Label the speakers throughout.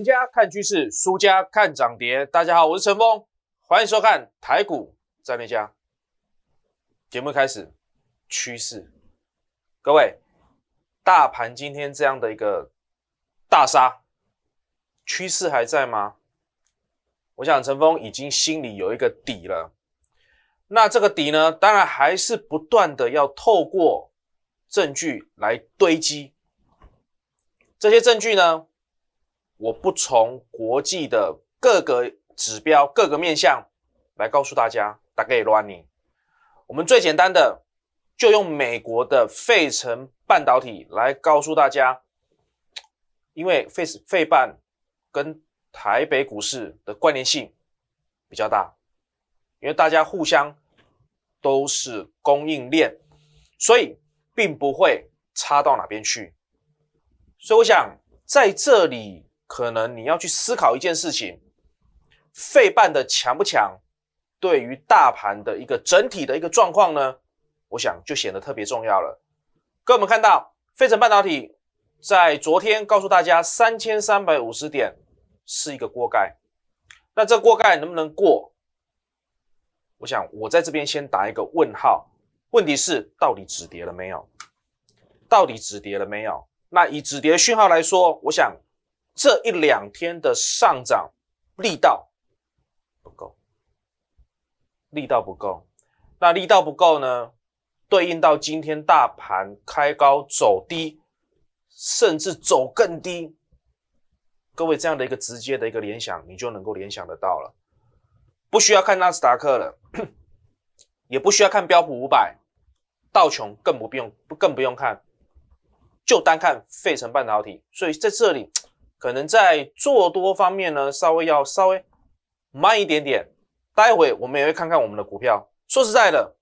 Speaker 1: 赢家看趋势，输家看涨跌。大家好，我是陈峰，欢迎收看《台股战略家》节目开始。趋势，各位，大盘今天这样的一个大杀，趋势还在吗？我想陈峰已经心里有一个底了。那这个底呢，当然还是不断的要透过证据来堆积。这些证据呢？我不从国际的各个指标、各个面向来告诉大家大概 r u n n i 我们最简单的就用美国的费城半导体来告诉大家，因为费费半跟台北股市的关联性比较大，因为大家互相都是供应链，所以并不会差到哪边去。所以我想在这里。可能你要去思考一件事情，费半的强不强，对于大盘的一个整体的一个状况呢，我想就显得特别重要了。各位，我们看到费城半导体在昨天告诉大家三千三百五十点是一个锅盖，那这锅盖能不能过？我想我在这边先打一个问号。问题是到底止跌了没有？到底止跌了没有？那以止跌讯号来说，我想。这一两天的上涨力道不够，力道不够，那力道不够呢？对应到今天大盘开高走低，甚至走更低，各位这样的一个直接的一个联想，你就能够联想得到了，不需要看纳斯达克了，也不需要看标普五百，道琼更不必用，更不用看，就单看费城半导体。所以在这里。可能在做多方面呢，稍微要稍微慢一点点。待会我们也会看看我们的股票。说实在的，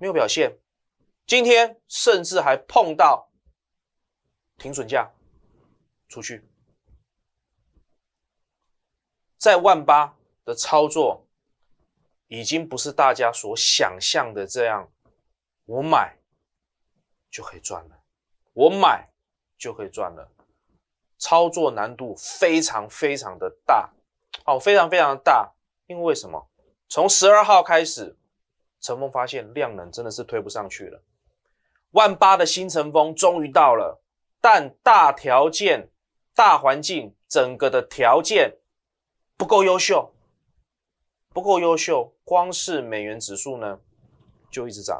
Speaker 1: 没有表现。今天甚至还碰到停损价出去。在万八的操作，已经不是大家所想象的这样，我买就可以赚了，我买就可以赚了。操作难度非常非常的大哦，非常非常的大。因为什么？从十二号开始，陈峰发现量能真的是推不上去了。万八的新陈风终于到了，但大条件、大环境、整个的条件不够优秀，不够优秀。光是美元指数呢，就一直涨，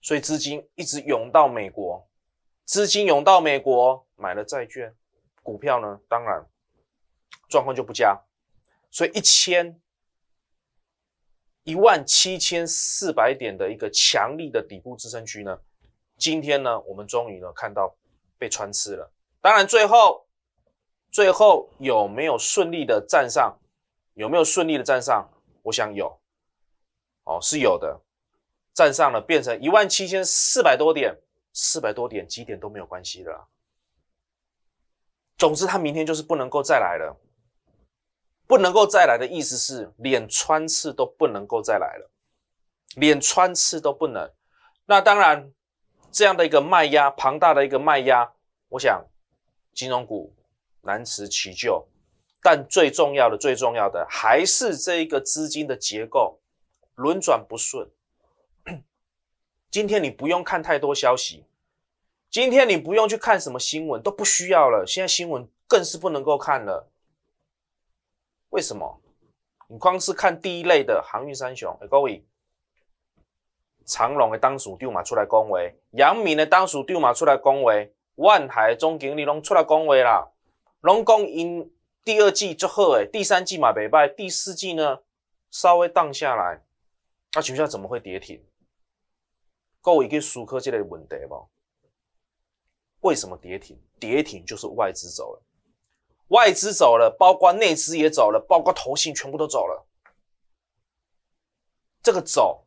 Speaker 1: 所以资金一直涌到美国，资金涌到美国。买了债券、股票呢，当然状况就不佳。所以一千一万七千四百点的一个强力的底部支撑区呢，今天呢，我们终于呢看到被穿刺了。当然最后最后有没有顺利的站上？有没有顺利的站上？我想有，哦，是有的，站上了，变成一万七千四百多点，四百多点几点都没有关系的。总之，他明天就是不能够再来了。不能够再来的意思是，连穿刺都不能够再来了，连穿刺都不能。那当然，这样的一个卖压，庞大的一个卖压，我想金融股难辞其咎。但最重要的、最重要的还是这一个资金的结构轮转不顺。今天你不用看太多消息。今天你不用去看什么新闻，都不需要了。现在新闻更是不能够看了。为什么？你光是看第一类的航运三雄，各位，长隆的当属丢马出来恭维，扬明的当属丢马出来恭维，万海中经理拢出来恭维啦。拢讲因第二季足好诶，第三季嘛被败，第四季呢稍微荡下来，那就知道怎么会跌停。各位跟个科克这类问题无？为什么跌停？跌停就是外资走了，外资走了，包括内资也走了，包括头信全部都走了。这个走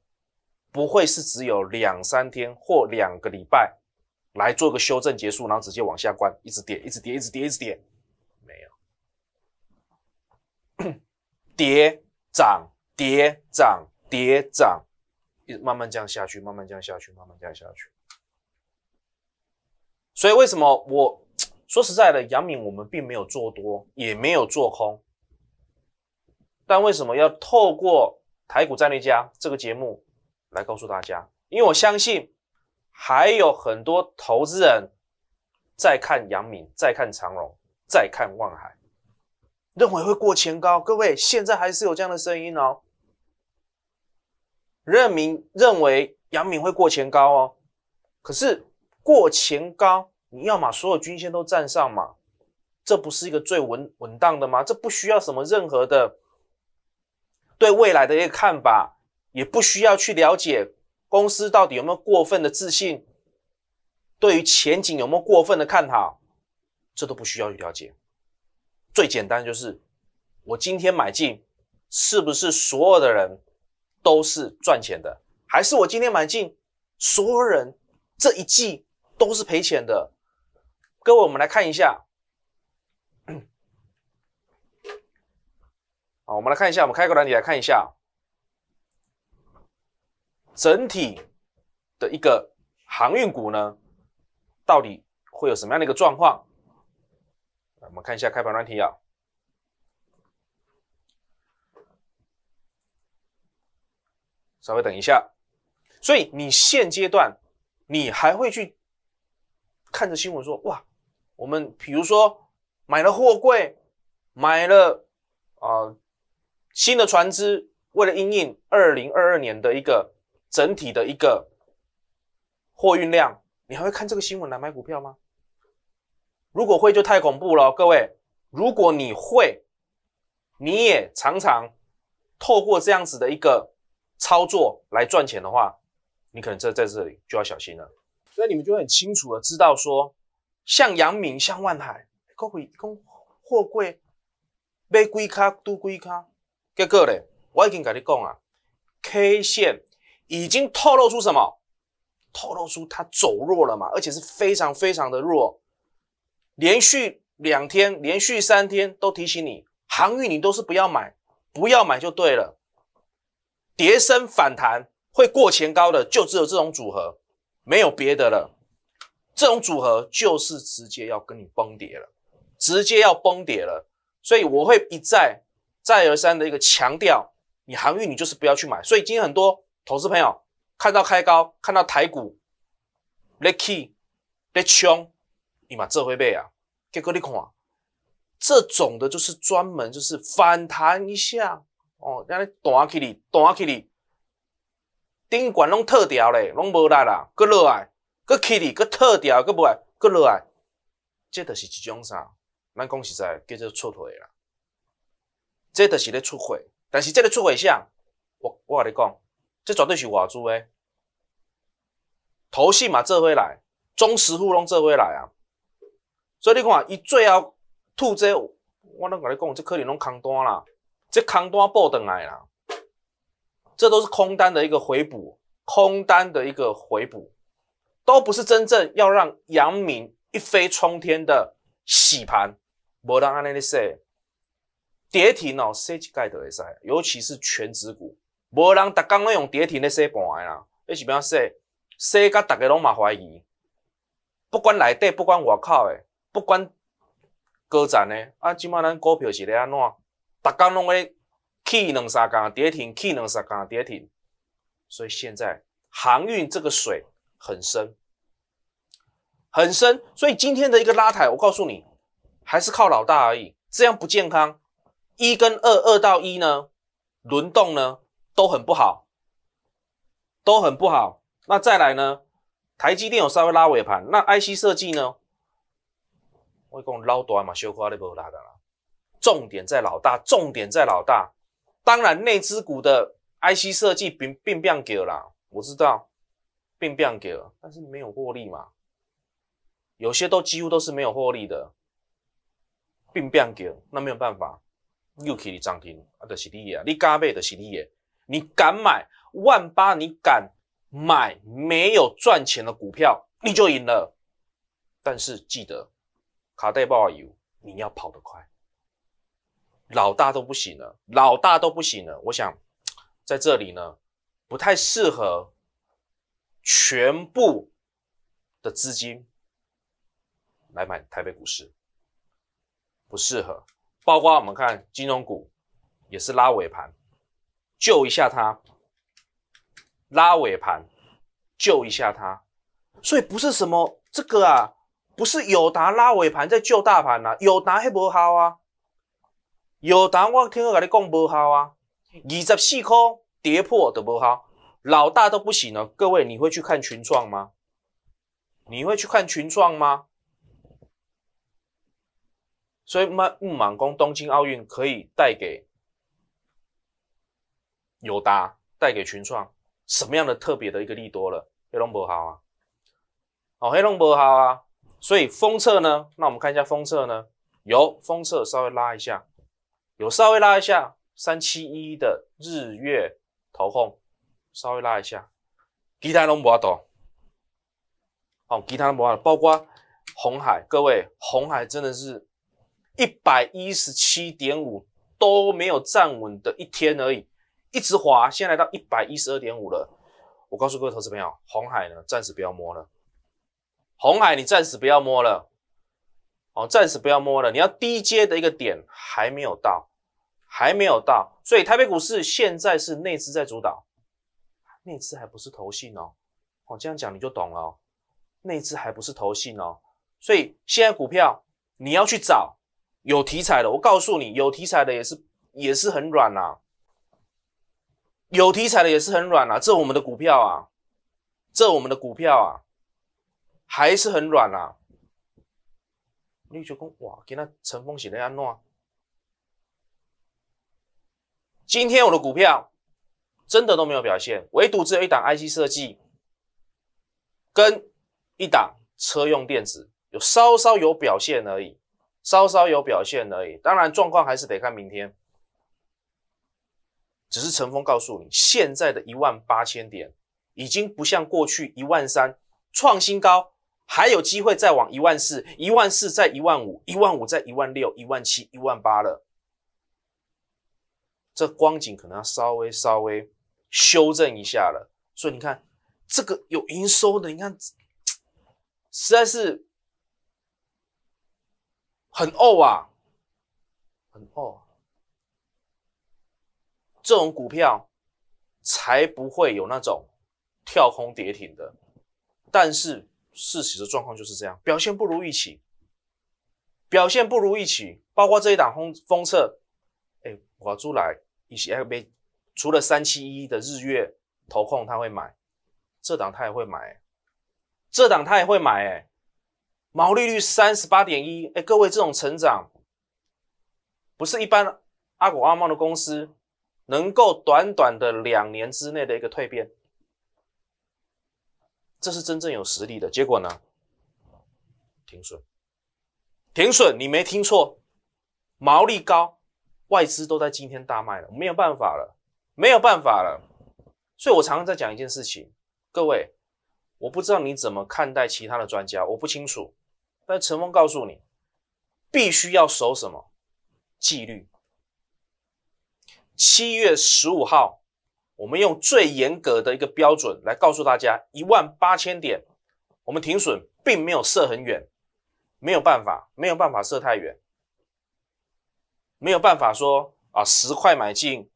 Speaker 1: 不会是只有两三天或两个礼拜来做个修正结束，然后直接往下关，一直跌，一直跌，一直跌，一直跌。没有，跌涨跌涨跌涨，一直慢慢这样下去，慢慢这样下去，慢慢这样下去。所以为什么我 说实在的，杨敏我们并没有做多，也没有做空。但为什么要透过台股战略家这个节目来告诉大家？因为我相信还有很多投资人，在看杨敏，在看长荣，在看望海，认为会过前高。各位，现在还是有这样的声音哦，认明认为杨敏会过前高哦。可是。过前高，你要么所有均线都站上嘛，这不是一个最稳稳当的吗？这不需要什么任何的对未来的一个看法，也不需要去了解公司到底有没有过分的自信，对于前景有没有过分的看好，这都不需要去了解。最简单就是，我今天买进，是不是所有的人都是赚钱的？还是我今天买进，所有人这一季？都是赔钱的，各位，我们来看一下。好，我们来看一下，我们开个软题来看一下整体的一个航运股呢，到底会有什么样的一个状况？我们看一下开盘软题啊，稍微等一下。所以你现阶段，你还会去？看着新闻说哇，我们比如说买了货柜，买了啊新的船只，为了应应二零二二年的一个整体的一个货运量，你还会看这个新闻来买股票吗？如果会就太恐怖了，各位，如果你会，你也常常透过这样子的一个操作来赚钱的话，你可能这在这里就要小心了。所以你们就很清楚的知道说，像杨敏、像万海、高股、跟货柜、杯龟卡、都龟卡，这个咧，我已经跟你讲啊，K 线已经透露出什么？透露出它走弱了嘛，而且是非常非常的弱，连续两天、连续三天都提醒你，航运你都是不要买，不要买就对了。碟升反弹会过前高的，就只有这种组合。没有别的了，这种组合就是直接要跟你崩跌了，直接要崩跌了，所以我会一再再而三的一个强调，你航运你就是不要去买。所以今天很多投资朋友看到开高，看到台股 l u c k y l i 尼玛这会被啊，结果你看啊，这种的就是专门就是反弹一下，哦，让你弹起来，弹起来。顶悬拢脱掉咧，拢无力啦，佫落来，佫起哩，佫脱掉，佫无来，佫落来，这著是一种啥？咱讲实在，叫做出货啦。这著是咧出货，但是这个出货啥？我我甲你讲，这绝对是外资的，头戏嘛做回来，中石户拢做回来啊。所以你看，伊最后吐这，我拢甲你讲，这可能拢空单啦，这空单报转来啦。这都是空单的一个回补，空单的一个回补，都不是真正要让阳明一飞冲天的洗盘。无人安尼咧说，跌停哦，设计概都会使，尤其是全指股，无人逐工拢用跌停咧洗盘诶啦。你是要安说，说甲逐个拢嘛怀疑，不管内底，不管外口诶，不管高站咧，啊，即满咱股票是咧安怎，逐工拢咧。Key 能跌停；Key 能跌停。所以现在航运这个水很深，很深。所以今天的一个拉抬，我告诉你，还是靠老大而已。这样不健康。一跟二，二到一呢，轮动呢都很不好，都很不好。那再来呢，台积电有稍微拉尾盘。那 IC 设计呢，我讲老大嘛，小块你不拉的啦。重点在老大，重点在老大。当然，内资股的 IC 设计并变变给了，我知道变变给，了，但是没有获利嘛，有些都几乎都是没有获利的变变给，那没有办法，又可以涨停啊！都是你啊，你加倍的，是你，你敢买万八，你敢买没有赚钱的股票，你就赢了。但是记得卡带不好油，你要跑得快。老大都不行了，老大都不行了。我想在这里呢，不太适合全部的资金来买台北股市，不适合。包括我们看金融股也是拉尾盘，救一下它。拉尾盘，救一下它。所以不是什么这个啊，不是友达拉尾盘在救大盘呐，友达黑不哈啊。有单我听我跟你讲不好啊，二十四块跌破都不好，老大都不行了。各位，你会去看群创吗？你会去看群创吗？所以，曼木满宫东京奥运可以带给有达、带给群创什么样的特别的一个利多了？黑龙不好啊，哦，黑龙不好啊。所以封测呢？那我们看一下封测呢？有封测稍微拉一下。有稍微拉一下三七一的日月头控，稍微拉一下，其他拢无阿多。哦，其他都无阿包括红海，各位红海真的是一百一十七点五都没有站稳的一天而已，一直滑，现在来到一百一十二点五了。我告诉各位投资朋友，红海呢暂时不要摸了，红海你暂时不要摸了，哦，暂时不要摸了，你要低阶的一个点还没有到。还没有到，所以台北股市现在是内资在主导，内资还不是投信哦。哦，这样讲你就懂了，内资还不是投信哦。所以现在股票你要去找有题材的，我告诉你，有题材的也是也是很软啊，有题材的也是很软啊。这我们的股票啊，这我们的股票啊，还是很软啊。你就讲哇，给那乘风是来安怎？今天我的股票真的都没有表现，唯独只有一档 IC 设计跟一档车用电子有稍稍有表现而已，稍稍有表现而已。当然状况还是得看明天。只是陈峰告诉你，现在的一万八千点已经不像过去一万三创新高，还有机会再往一万四、一万四再一万五、一万五再一万六、一万七、一万八了。这光景可能要稍微稍微修正一下了，所以你看这个有营收的，你看实在是很傲啊，很傲。这种股票才不会有那种跳空跌停的，但是事实的状况就是这样，表现不如预期，表现不如预期，包括这一档封封测，哎，我来。一些阿贝除了三七一的日月投控，他会买，这档他也会买，这档他也会买，哎，毛利率三十八点一，哎，各位这种成长，不是一般阿古阿茂的公司能够短短的两年之内的一个蜕变，这是真正有实力的结果呢。停损，停损，你没听错，毛利高。外资都在今天大卖了，没有办法了，没有办法了。所以，我常常在讲一件事情，各位，我不知道你怎么看待其他的专家，我不清楚。但陈峰告诉你，必须要守什么纪律。七月十五号，我们用最严格的一个标准来告诉大家，一万八千点，我们停损，并没有设很远，没有办法，没有办法设太远。没有办法说啊，十块买进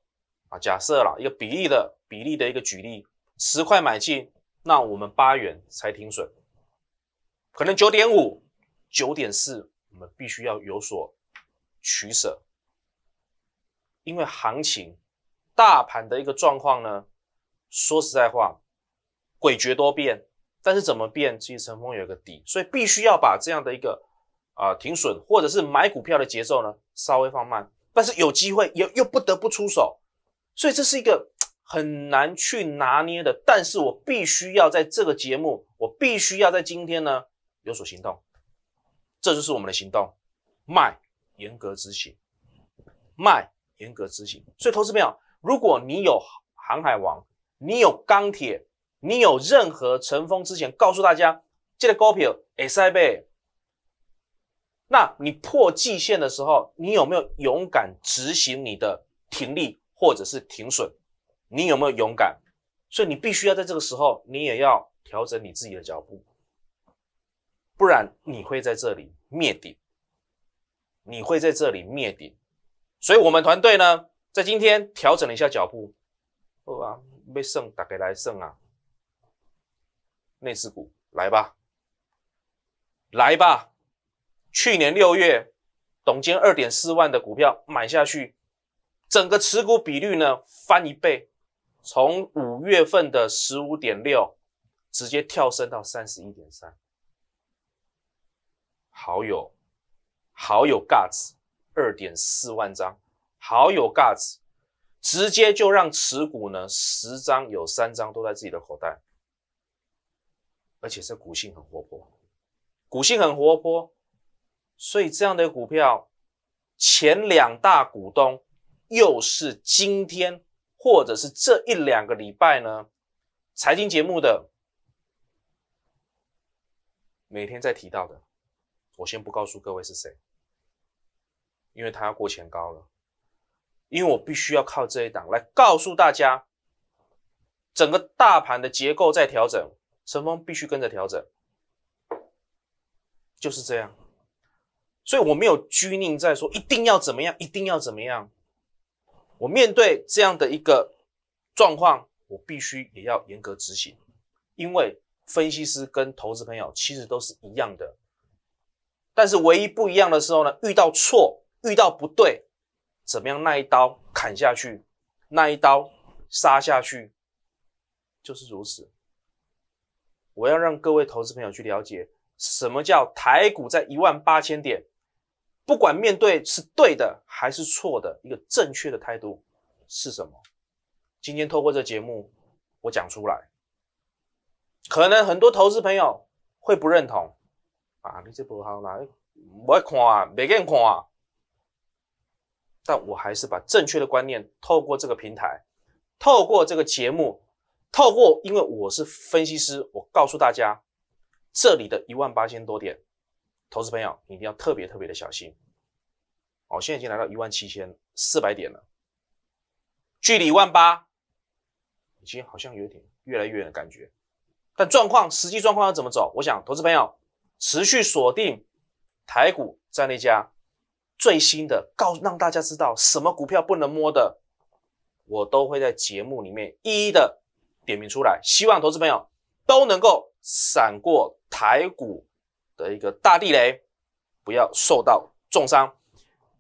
Speaker 1: 啊，假设啦一个比例的比例的一个举例，十块买进，那我们八元才停损，可能九点五、九点四，我们必须要有所取舍，因为行情、大盘的一个状况呢，说实在话，诡谲多变，但是怎么变，其实尘封有一个底，所以必须要把这样的一个。啊，停损，或者是买股票的节奏呢，稍微放慢，但是有机会又又不得不出手，所以这是一个很难去拿捏的。但是我必须要在这个节目，我必须要在今天呢有所行动，这就是我们的行动，卖严格执行，卖严格执行。所以，投资朋友，如果你有航海王，你有钢铁，你有任何尘封之前，告诉大家，记得股票，哎塞贝。那你破季线的时候，你有没有勇敢执行你的停利或者是停损？你有没有勇敢？所以你必须要在这个时候，你也要调整你自己的脚步，不然你会在这里灭顶。你会在这里灭顶。所以我们团队呢，在今天调整了一下脚步，好啊，被剩打给来剩啊，内资股来吧，来吧。去年六月，董监二点四万的股票买下去，整个持股比率呢翻一倍，从五月份的十五点六直接跳升到三十一点三。好有，好有价值，二点四万张，好有价值，直接就让持股呢十张有三张都在自己的口袋，而且是股性很活泼，股性很活泼。所以这样的股票，前两大股东又是今天或者是这一两个礼拜呢？财经节目的每天在提到的，我先不告诉各位是谁，因为他要过前高了，因为我必须要靠这一档来告诉大家，整个大盘的结构在调整，陈峰必须跟着调整，就是这样。所以我没有拘泥在说一定要怎么样，一定要怎么样。我面对这样的一个状况，我必须也要严格执行，因为分析师跟投资朋友其实都是一样的。但是唯一不一样的时候呢，遇到错、遇到不对，怎么样那一刀砍下去，那一刀杀下去，就是如此。我要让各位投资朋友去了解，什么叫台股在一万八千点。不管面对是对的还是错的，一个正确的态度是什么？今天透过这节目，我讲出来。可能很多投资朋友会不认同。啊，你这不好来，我看啊，不瘾看啊。但我还是把正确的观念透过这个平台，透过这个节目，透过因为我是分析师，我告诉大家，这里的一万八千多点。投资朋友一定要特别特别的小心，我现在已经来到一万七千四百点了，距离一万八已经好像有点越来越远的感觉，但状况实际状况要怎么走？我想，投资朋友持续锁定台股，在那家最新的告让大家知道什么股票不能摸的，我都会在节目里面一一的点名出来，希望投资朋友都能够闪过台股。的一个大地雷，不要受到重伤。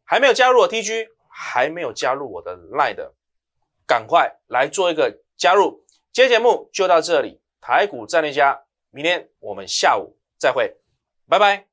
Speaker 1: 还没有加入我 TG，还没有加入我的 Line 的，赶快来做一个加入。今天节目就到这里，台股战略家，明天我们下午再会，拜拜。